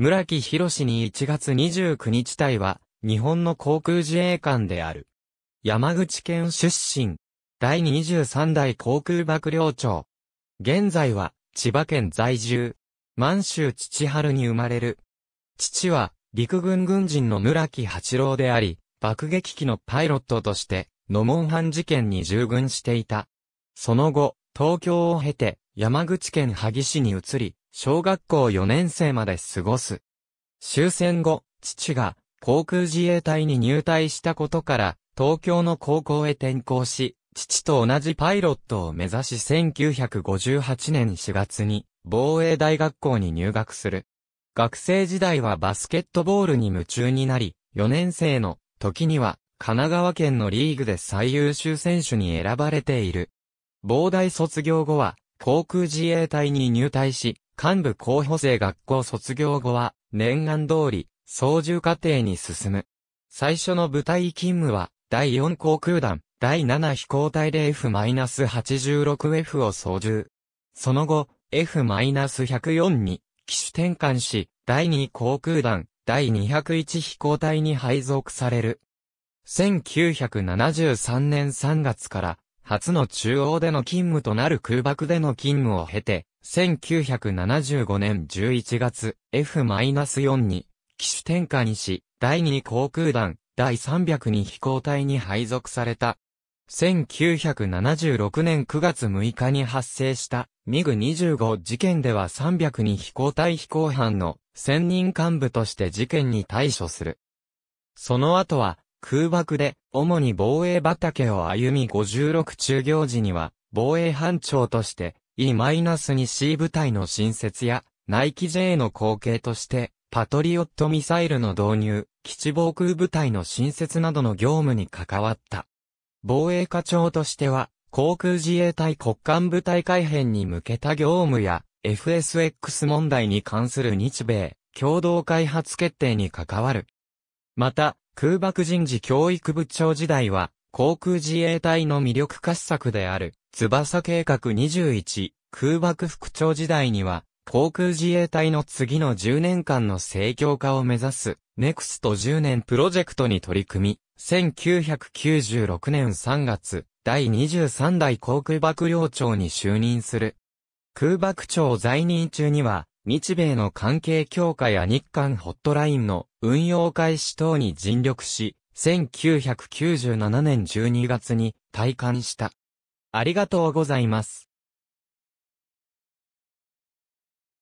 村木博に1月29日隊は、日本の航空自衛官である。山口県出身。第23代航空幕僚長。現在は、千葉県在住。満州父春に生まれる。父は、陸軍軍人の村木八郎であり、爆撃機のパイロットとして、野門藩事件に従軍していた。その後、東京を経て、山口県萩市に移り、小学校4年生まで過ごす。終戦後、父が航空自衛隊に入隊したことから、東京の高校へ転校し、父と同じパイロットを目指し1958年4月に防衛大学校に入学する。学生時代はバスケットボールに夢中になり、4年生の時には神奈川県のリーグで最優秀選手に選ばれている。膨大卒業後は航空自衛隊に入隊し、幹部候補生学校卒業後は、念願通り、操縦課程に進む。最初の部隊勤務は、第4航空団、第7飛行隊で F-86F を操縦。その後、F-104 に、機種転換し、第2航空団、第201飛行隊に配属される。1973年3月から、初の中央での勤務となる空爆での勤務を経て、1975年11月、F-4 に、機種転換し、第2航空団、第302飛行隊に配属された。1976年9月6日に発生したミグ25事件では302飛行隊飛行班の専任幹部として事件に対処する。その後は空爆で主に防衛畑を歩み56中行時には防衛班長として E-2C 部隊の新設や、ナイキ J の後継として、パトリオットミサイルの導入、基地防空部隊の新設などの業務に関わった。防衛課長としては、航空自衛隊国間部隊改編に向けた業務や、FSX 問題に関する日米、共同開発決定に関わる。また、空爆人事教育部長時代は、航空自衛隊の魅力化施策である、翼計画21、空爆副長時代には、航空自衛隊の次の10年間の正教化を目指す、ネクスト10年プロジェクトに取り組み、1996年3月、第23代航空幕僚長に就任する。空爆長在任中には、日米の関係強化や日韓ホットラインの運用開始等に尽力し、1997年12月に退官した。ありがとうございます。